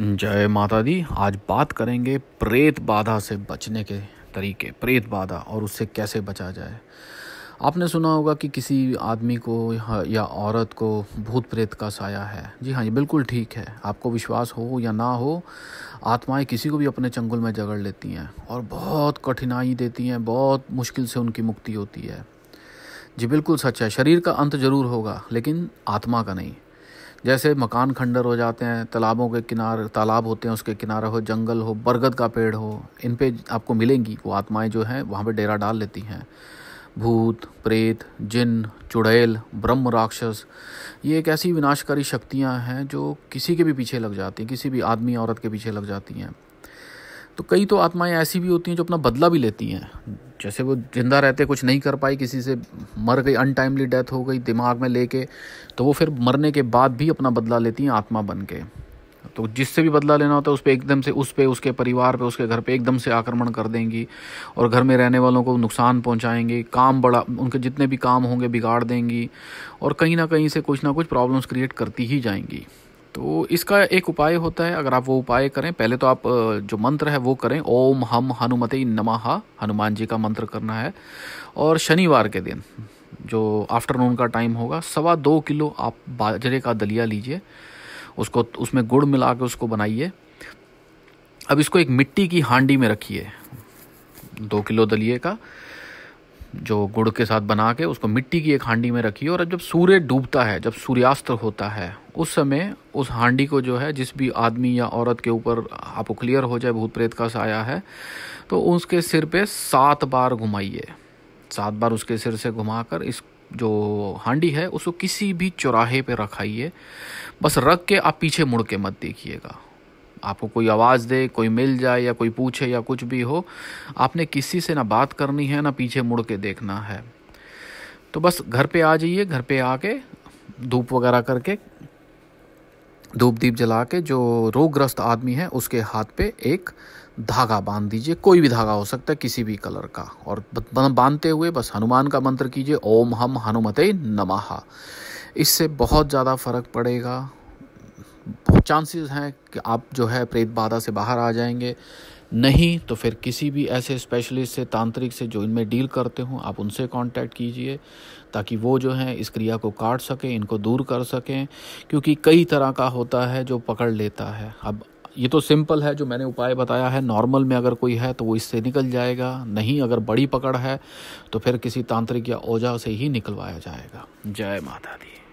जय माता दी आज बात करेंगे प्रेत बाधा से बचने के तरीके प्रेत बाधा और उससे कैसे बचा जाए आपने सुना होगा कि किसी आदमी को या औरत को भूत प्रेत का साया है जी हाँ ये बिल्कुल ठीक है आपको विश्वास हो या ना हो आत्माएं किसी को भी अपने चंगुल में जगड़ लेती हैं और बहुत कठिनाई देती हैं बहुत मुश्किल से उनकी मुक्ति होती है जी बिल्कुल सच है शरीर का अंत जरूर होगा लेकिन आत्मा का नहीं जैसे मकान खंडर हो जाते हैं तालाबों के किनारे तालाब होते हैं उसके किनारे हो जंगल हो बरगद का पेड़ हो इन पे आपको मिलेंगी वो आत्माएं जो हैं वहाँ पे डेरा डाल लेती हैं भूत प्रेत जिन चुड़ैल ब्रह्म राक्षस ये एक ऐसी विनाशकारी शक्तियाँ हैं जो किसी के भी पीछे लग जाती हैं किसी भी आदमी औरत के पीछे लग जाती हैं तो कई तो आत्माएं ऐसी भी होती हैं जो अपना बदला भी लेती हैं जैसे वो जिंदा रहते कुछ नहीं कर पाई किसी से मर गई अनटाइमली डेथ हो गई दिमाग में लेके तो वो फिर मरने के बाद भी अपना बदला लेती हैं आत्मा बन के तो जिससे भी बदला लेना होता है उस पर एकदम से उस पर उसके परिवार पे उसके घर पे एकदम से आक्रमण कर देंगी और घर में रहने वालों को नुकसान पहुंचाएंगी काम बड़ा उनके जितने भी काम होंगे बिगाड़ देंगी और कहीं ना कहीं से कुछ ना कुछ प्रॉब्लम्स क्रिएट करती ही जाएंगी तो इसका एक उपाय होता है अगर आप वो उपाय करें पहले तो आप जो मंत्र है वो करें ओम हम हनुमते नमः हनुमान जी का मंत्र करना है और शनिवार के दिन जो आफ्टरनून का टाइम होगा सवा दो किलो आप बाजरे का दलिया लीजिए उसको उसमें गुड़ मिला के उसको बनाइए अब इसको एक मिट्टी की हांडी में रखिए दो किलो दलिए का जो गुड़ के साथ बना के उसको मिट्टी की एक हांडी में रखिए और जब सूर्य डूबता है जब सूर्यास्त होता है उस समय उस हांडी को जो है जिस भी आदमी या औरत के ऊपर आपको क्लियर हो जाए भूत प्रेत का साया है तो उसके सिर पे सात बार घुमाइए सात बार उसके सिर से घुमाकर इस जो हांडी है उसको किसी भी चौराहे पे रखाइए बस रख के आप पीछे मुड़ के मत देखिएगा आपको कोई आवाज़ दे कोई मिल जाए या कोई पूछे या कुछ भी हो आपने किसी से ना बात करनी है ना पीछे मुड़ के देखना है तो बस घर पे आ जाइए घर पे आके धूप वगैरह करके धूप दीप जला के जो रोगग्रस्त आदमी है उसके हाथ पे एक धागा बांध दीजिए कोई भी धागा हो सकता है किसी भी कलर का और बांधते हुए बस हनुमान का मंत्र कीजिए ओम हम हनुमते नमः इससे बहुत ज़्यादा फर्क पड़ेगा चांसेस हैं कि आप जो है प्रेत बाधा से बाहर आ जाएंगे नहीं तो फिर किसी भी ऐसे स्पेशलिस्ट से तांत्रिक से जो इनमें डील करते हों आप उनसे कांटेक्ट कीजिए ताकि वो जो है इस क्रिया को काट सकें इनको दूर कर सकें क्योंकि कई तरह का होता है जो पकड़ लेता है अब ये तो सिंपल है जो मैंने उपाय बताया है नॉर्मल में अगर कोई है तो वो इससे निकल जाएगा नहीं अगर बड़ी पकड़ है तो फिर किसी तांत्रिक या ओझा से ही निकलवाया जाएगा जय माता दी